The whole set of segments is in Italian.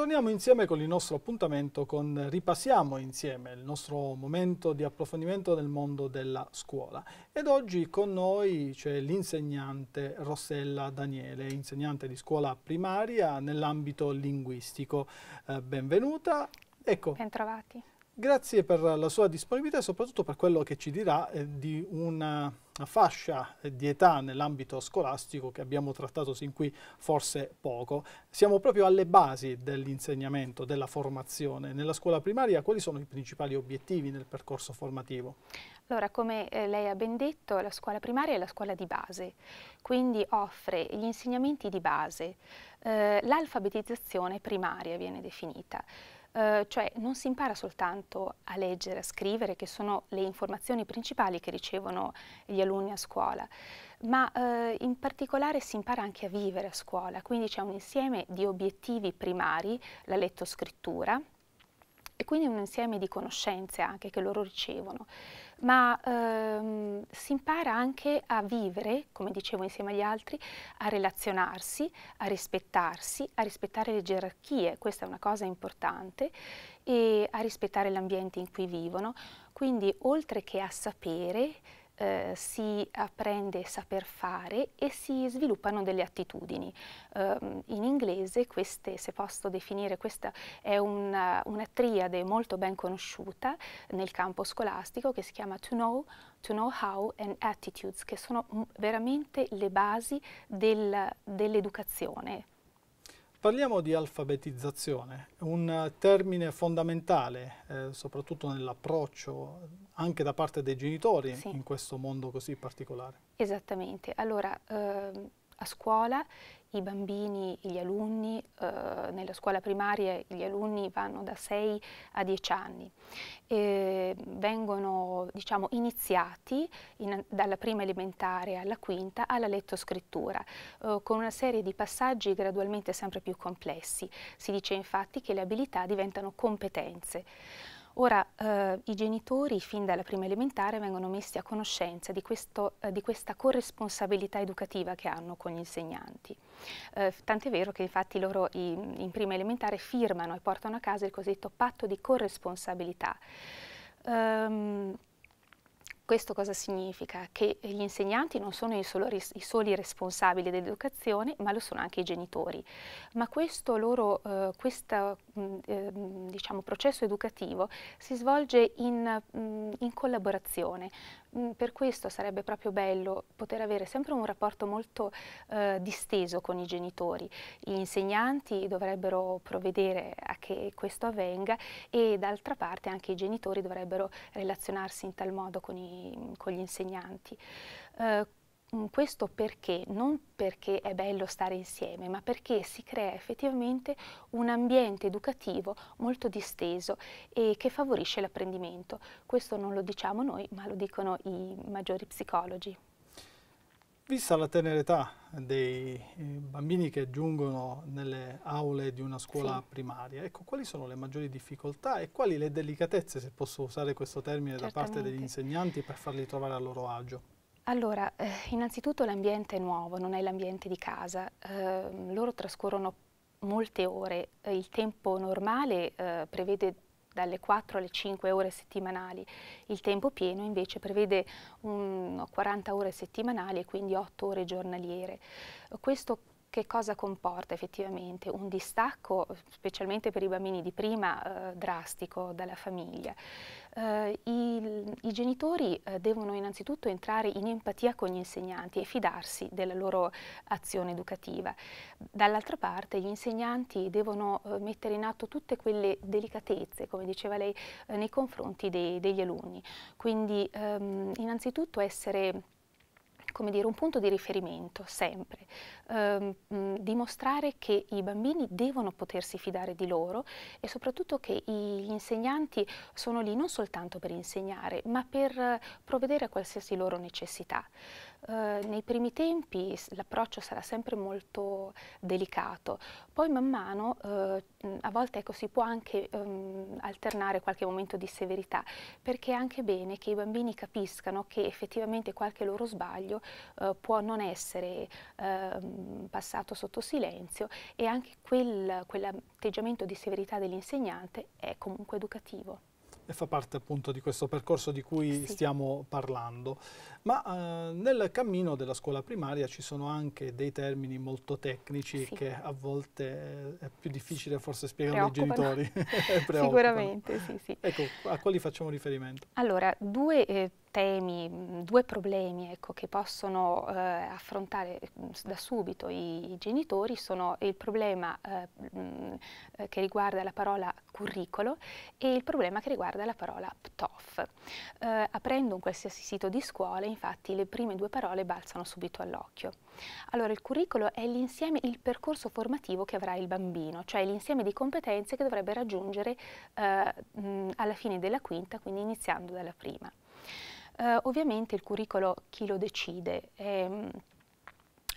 torniamo insieme con il nostro appuntamento con Ripassiamo insieme, il nostro momento di approfondimento nel mondo della scuola. Ed oggi con noi c'è l'insegnante Rossella Daniele, insegnante di scuola primaria nell'ambito linguistico. Eh, benvenuta. Ecco. Bentrovati. Grazie per la sua disponibilità e soprattutto per quello che ci dirà eh, di una fascia di età nell'ambito scolastico che abbiamo trattato sin qui forse poco. Siamo proprio alle basi dell'insegnamento, della formazione. Nella scuola primaria quali sono i principali obiettivi nel percorso formativo? Allora, come eh, lei ha ben detto, la scuola primaria è la scuola di base, quindi offre gli insegnamenti di base. Eh, L'alfabetizzazione primaria viene definita. Eh, cioè non si impara soltanto a leggere, a scrivere, che sono le informazioni principali che ricevono gli alunni a scuola, ma eh, in particolare si impara anche a vivere a scuola, quindi c'è un insieme di obiettivi primari, la letto-scrittura, e quindi un insieme di conoscenze anche che loro ricevono, ma ehm, si impara anche a vivere, come dicevo insieme agli altri, a relazionarsi, a rispettarsi, a rispettare le gerarchie, questa è una cosa importante, e a rispettare l'ambiente in cui vivono, quindi oltre che a sapere, eh, si apprende saper fare e si sviluppano delle attitudini. Um, in inglese queste, se posso definire, questa è una, una, triade molto ben conosciuta nel campo scolastico che si chiama to know, to know how and attitudes, che sono veramente le basi del, dell'educazione. Parliamo di alfabetizzazione, un termine fondamentale, eh, soprattutto nell'approccio anche da parte dei genitori sì. in questo mondo così particolare. Esattamente. Allora, ehm, a scuola i bambini, gli alunni, eh, nella scuola primaria gli alunni vanno da 6 a 10 anni, e vengono diciamo, iniziati in, dalla prima elementare alla quinta alla lettoscrittura, eh, con una serie di passaggi gradualmente sempre più complessi. Si dice infatti che le abilità diventano competenze. Ora eh, i genitori fin dalla prima elementare vengono messi a conoscenza di, questo, eh, di questa corresponsabilità educativa che hanno con gli insegnanti. Eh, tant'è vero che infatti loro in, in prima elementare firmano e portano a casa il cosiddetto patto di corresponsabilità. Um, questo cosa significa? Che gli insegnanti non sono i, solo, i soli responsabili dell'educazione, ma lo sono anche i genitori. Ma questo loro, eh, questa, mh, mm, ehm, diciamo, processo educativo si svolge in, mh, mm, in collaborazione, Mm, per questo sarebbe proprio bello poter avere sempre un rapporto molto eh, disteso con i genitori. Gli insegnanti dovrebbero provvedere a che questo avvenga e d'altra parte anche i genitori dovrebbero relazionarsi in tal modo con, i, con gli insegnanti. Eh, Mm, questo perché, non perché è bello stare insieme, ma perché si crea effettivamente un ambiente educativo molto disteso e che favorisce l'apprendimento. Questo non lo diciamo noi, ma lo dicono i maggiori psicologi. Vista la tenera età dei eh, bambini che giungono nelle aule di una scuola sì. primaria, ecco, quali sono le maggiori difficoltà e quali le delicatezze, se posso usare questo termine, Certamente. da parte degli insegnanti per farli trovare a loro agio? Allora, eh, innanzitutto l'ambiente è nuovo, non è l'ambiente di casa. Eh, loro trascorrono molte ore, eh, il tempo normale eh, prevede dalle 4 alle 5 ore settimanali, il tempo pieno invece prevede un, 40 ore settimanali e quindi 8 ore giornaliere. Questo che cosa comporta effettivamente un distacco, specialmente per i bambini di prima, eh, drastico dalla famiglia. Eh, i, I, genitori eh, devono innanzitutto entrare in empatia con gli insegnanti e fidarsi della loro azione educativa. Dall'altra parte gli insegnanti devono eh, mettere in atto tutte quelle delicatezze, come diceva lei, eh, nei confronti dei, degli alunni. Quindi ehm, innanzitutto essere come dire, un punto di riferimento sempre, ehm, dimostrare che i bambini devono potersi fidare di loro e soprattutto che gli insegnanti sono lì non soltanto per insegnare, ma per eh, provvedere a qualsiasi loro necessità. Eh, nei primi tempi l'approccio sarà sempre molto delicato, poi man mano eh, a volte ecco, si può anche ehm, alternare qualche momento di severità perché è anche bene che i bambini capiscano che effettivamente qualche loro sbaglio eh, può non essere ehm, passato sotto silenzio e anche quel, quell'atteggiamento di severità dell'insegnante è comunque educativo e fa parte appunto di questo percorso di cui sì. stiamo parlando. Ma eh, nel cammino della scuola primaria ci sono anche dei termini molto tecnici sì. che a volte eh, è più difficile forse spiegare ai genitori. Sicuramente, sì, sì. Ecco, a quali facciamo riferimento? Allora, due eh, temi, mm, due problemi ecco, che possono eh, affrontare mm, da subito i, i, genitori sono il problema eh, mm, eh che riguarda la parola curriculum e il problema che riguarda la parola PTOF. Eh, aprendo un qualsiasi sito di scuola, infatti, le prime due parole balzano subito all'occhio. Allora, il curriculum è l'insieme, il percorso formativo che avrà il bambino, cioè l'insieme di competenze che dovrebbe raggiungere mh, eh, alla fine della quinta, quindi iniziando dalla prima. Uh, ovviamente il curriculum chi lo decide? Ehm,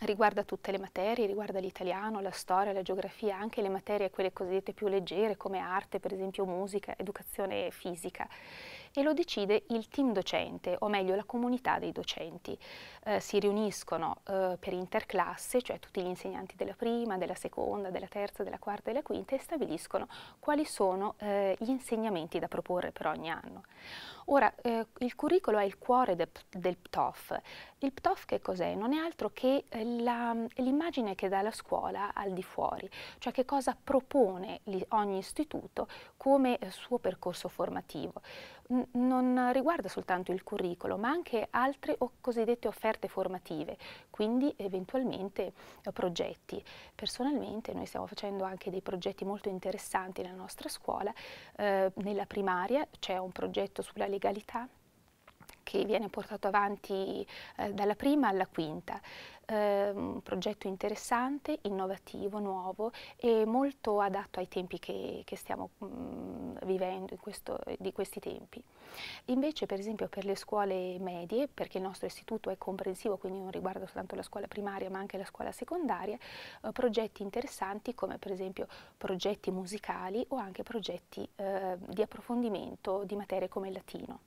riguarda tutte le materie, riguarda l'italiano, la storia, la geografia, anche le materie quelle cosiddette più leggere come arte, per esempio musica, educazione fisica e lo decide il team docente, o meglio la comunità dei docenti. Eh, si riuniscono eh, per interclasse, cioè tutti gli insegnanti della prima, della seconda, della terza, della quarta e della quinta e stabiliscono quali sono eh, gli insegnamenti da proporre per ogni anno. Ora, eh, il curriculum è il cuore de, del PTOF. Il PTOF che cos'è? Non è altro che eh, l'immagine che dà la scuola al di fuori, cioè che cosa propone ogni istituto come eh, suo percorso formativo non riguarda soltanto il curriculum, ma anche altre o cosiddette offerte formative, quindi eventualmente eh, progetti. Personalmente noi stiamo facendo anche dei progetti molto interessanti nella nostra scuola. Eh, nella primaria c'è un progetto sulla legalità che viene portato avanti eh, dalla prima alla quinta eh, un progetto interessante, innovativo, nuovo e molto adatto ai tempi che, che stiamo mh, mm, vivendo questo, di questi tempi. Invece per esempio per le scuole medie, perché il nostro istituto è comprensivo, quindi non riguarda soltanto la scuola primaria ma anche la scuola secondaria, eh, progetti interessanti come per esempio progetti musicali o anche progetti eh, di approfondimento di materie come il latino.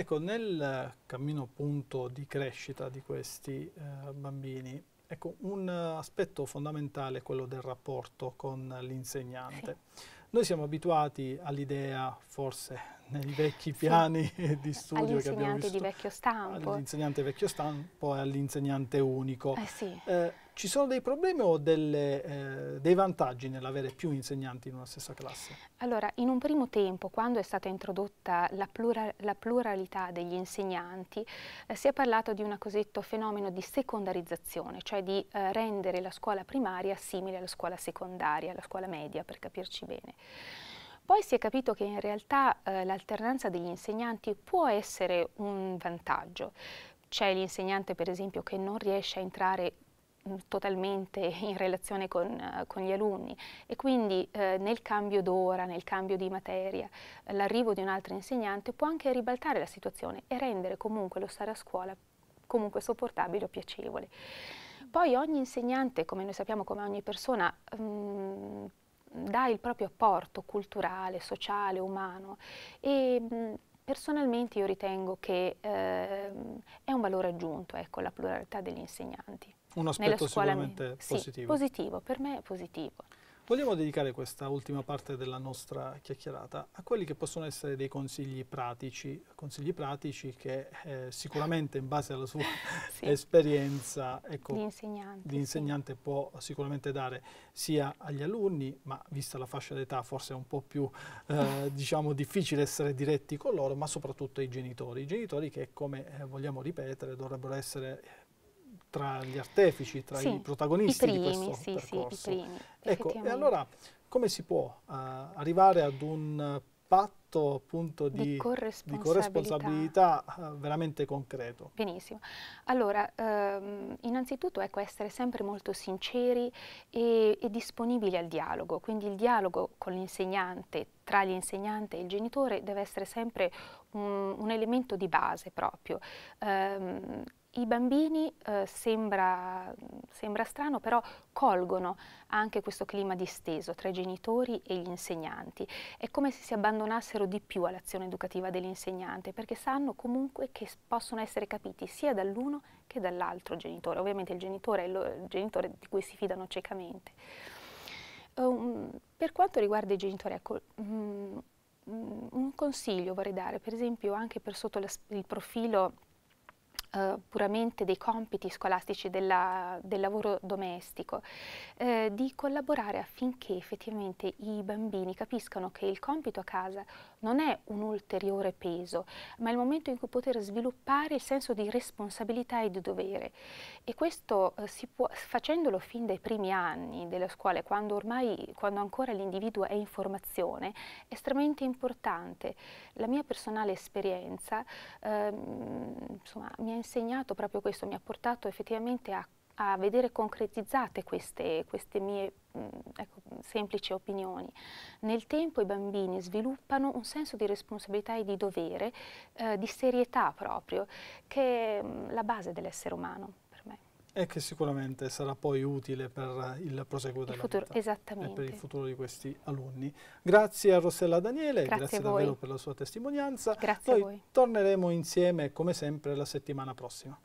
Ecco, nel cammino appunto di crescita di questi eh, bambini, ecco, un aspetto fondamentale è quello del rapporto con l'insegnante. Sì. Noi siamo abituati all'idea, forse nei vecchi piani sì. di studio che abbiamo visto, di vecchio stampo. all'insegnante vecchio stampo e all'insegnante unico. Eh sì. eh, ci sono dei problemi o delle, eh, dei vantaggi nell'avere più insegnanti in una stessa classe? Allora, in un primo tempo, quando è stata introdotta la, plura la pluralità degli insegnanti, eh, si è parlato di un cosiddetto fenomeno di secondarizzazione, cioè di eh, rendere la scuola primaria simile alla scuola secondaria, alla scuola media, per capirci bene. Poi si è capito che in realtà eh, l'alternanza degli insegnanti può essere un vantaggio, c'è l'insegnante per esempio che non riesce a entrare totalmente in relazione con, con, gli alunni e quindi eh, nel cambio d'ora, nel cambio di materia, l'arrivo di un altro insegnante può anche ribaltare la situazione e rendere comunque lo stare a scuola comunque sopportabile o piacevole. Poi ogni insegnante, come noi sappiamo, come ogni persona, mh, mm, dà il proprio apporto culturale, sociale, umano e mh, mm, personalmente io ritengo che eh, è un valore aggiunto ecco, la pluralità degli insegnanti. Un aspetto sicuramente positivo. Sì, positivo, per me è positivo. Vogliamo dedicare questa ultima parte della nostra chiacchierata a quelli che possono essere dei consigli pratici, consigli pratici che eh, sicuramente in base alla sua sì. esperienza ecco, di insegnante, sì. può sicuramente dare sia agli alunni, ma vista la fascia d'età forse è un po' più eh, diciamo, difficile essere diretti con loro, ma soprattutto ai genitori. I genitori che come eh, vogliamo ripetere dovrebbero essere tra gli artefici, tra sì, i protagonisti i primi, di questo sì, percorso. Sì, i primi, ecco, e allora come si può uh, arrivare ad un patto appunto di, di corresponsabilità, di corresponsabilità uh, veramente concreto? Benissimo. Allora, ehm, innanzitutto ecco, essere sempre molto sinceri e, e disponibili al dialogo, quindi il dialogo con l'insegnante, tra l'insegnante e il genitore deve essere sempre un, un elemento di base proprio. Um, i bambini eh, sembra, sembra, strano, però colgono anche questo clima disteso tra i genitori e gli insegnanti. È come se si abbandonassero di più all'azione educativa dell'insegnante, perché sanno comunque che possono essere capiti sia dall'uno che dall'altro genitore. Ovviamente il genitore è il genitore di cui si fidano ciecamente. Um, per quanto riguarda i genitori, ecco, um, un consiglio vorrei dare, per esempio anche per sotto il profilo eh, puramente dei compiti scolastici della, del lavoro domestico, eh, di collaborare affinché effettivamente i bambini capiscano che il compito a casa non è un ulteriore peso, ma è il momento in cui poter sviluppare il senso di responsabilità e di dovere. E questo eh, si può, facendolo fin dai primi anni della scuola, quando ormai, quando ancora l'individuo è in formazione, è estremamente importante. La mia personale esperienza ehm, insomma, mi ha insegnato proprio questo, mi ha portato effettivamente a, a vedere concretizzate queste, queste mie mm, ecco, semplici opinioni. Nel tempo i bambini sviluppano un senso di responsabilità e di dovere, eh, di serietà proprio, che è mm, la base dell'essere umano e che sicuramente sarà poi utile per il proseguo della futuro, e per il futuro di questi alunni. Grazie a Rossella Daniele, grazie, grazie davvero per la sua testimonianza. Grazie Noi torneremo insieme come sempre la settimana prossima.